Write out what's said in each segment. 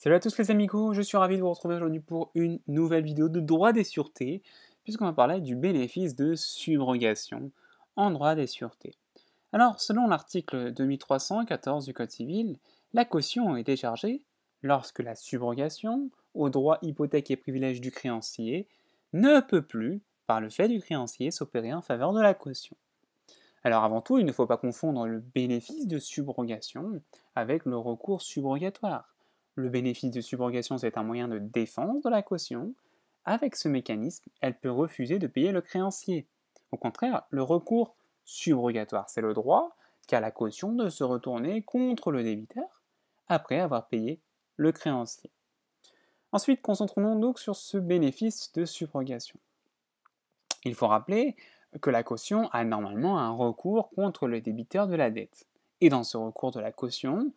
Salut à tous les amicaux, je suis ravi de vous retrouver aujourd'hui pour une nouvelle vidéo de droit des sûretés, puisqu'on va parler du bénéfice de subrogation en droit des sûretés. Alors, selon l'article 2314 du Code civil, la caution est déchargée lorsque la subrogation aux droits, hypothèques et privilèges du créancier ne peut plus, par le fait du créancier, s'opérer en faveur de la caution. Alors avant tout, il ne faut pas confondre le bénéfice de subrogation avec le recours subrogatoire. Le bénéfice de subrogation, c'est un moyen de défense de la caution. Avec ce mécanisme, elle peut refuser de payer le créancier. Au contraire, le recours subrogatoire, c'est le droit qu'a la caution de se retourner contre le débiteur après avoir payé le créancier. Ensuite, concentrons-nous donc sur ce bénéfice de subrogation. Il faut rappeler que la caution a normalement un recours contre le débiteur de la dette. Et dans ce recours de la caution,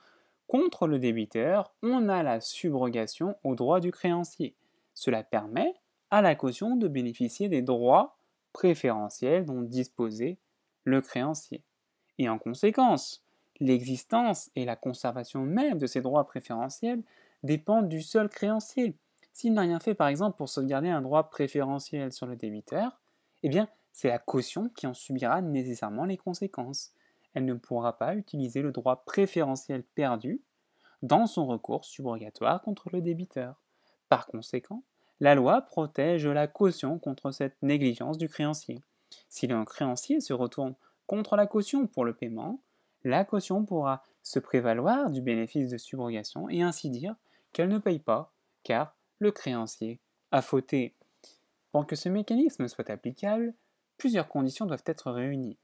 contre le débiteur, on a la subrogation aux droits du créancier. Cela permet à la caution de bénéficier des droits préférentiels dont disposait le créancier. Et en conséquence, l'existence et la conservation même de ces droits préférentiels dépendent du seul créancier. S'il n'a rien fait par exemple pour sauvegarder un droit préférentiel sur le débiteur, eh bien c'est la caution qui en subira nécessairement les conséquences elle ne pourra pas utiliser le droit préférentiel perdu dans son recours subrogatoire contre le débiteur. Par conséquent, la loi protège la caution contre cette négligence du créancier. Si le créancier se retourne contre la caution pour le paiement, la caution pourra se prévaloir du bénéfice de subrogation et ainsi dire qu'elle ne paye pas car le créancier a fauté. Pour que ce mécanisme soit applicable, plusieurs conditions doivent être réunies.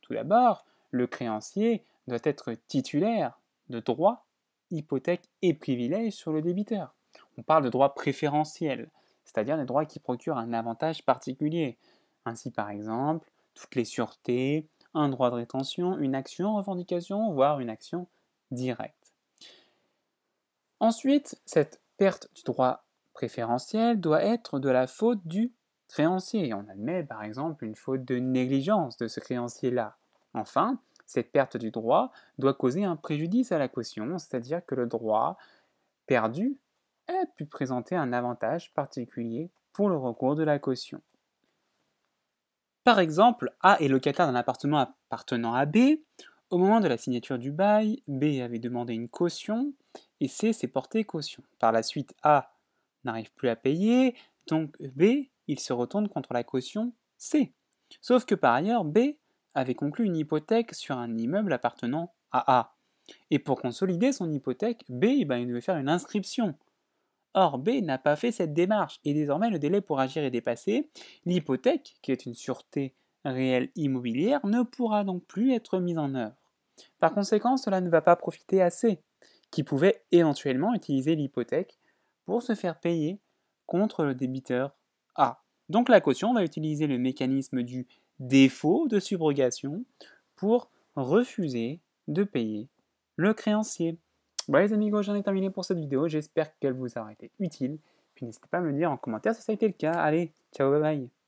Tout d'abord, le créancier doit être titulaire de droits, hypothèques et privilèges sur le débiteur. On parle de droits préférentiels, c'est-à-dire des droits qui procurent un avantage particulier. Ainsi, par exemple, toutes les sûretés, un droit de rétention, une action en revendication, voire une action directe. Ensuite, cette perte du droit préférentiel doit être de la faute du créancier. On admet par exemple une faute de négligence de ce créancier-là. Enfin, cette perte du droit doit causer un préjudice à la caution, c'est-à-dire que le droit perdu a pu présenter un avantage particulier pour le recours de la caution. Par exemple, A est locataire d'un appartement appartenant à B. Au moment de la signature du bail, B avait demandé une caution et C s'est porté caution. Par la suite, A n'arrive plus à payer, donc B, il se retourne contre la caution C. Sauf que par ailleurs, B avait conclu une hypothèque sur un immeuble appartenant à A. Et pour consolider son hypothèque, B eh ben, il devait faire une inscription. Or, B n'a pas fait cette démarche et désormais le délai pour agir est dépassé. L'hypothèque, qui est une sûreté réelle immobilière, ne pourra donc plus être mise en œuvre. Par conséquent, cela ne va pas profiter à C, qui pouvait éventuellement utiliser l'hypothèque pour se faire payer contre le débiteur A. Donc la caution va utiliser le mécanisme du défaut de subrogation pour refuser de payer le créancier. Voilà les amigos, j'en ai terminé pour cette vidéo. J'espère qu'elle vous aura été utile. Puis n'hésitez pas à me dire en commentaire si ça a été le cas. Allez, ciao, bye bye.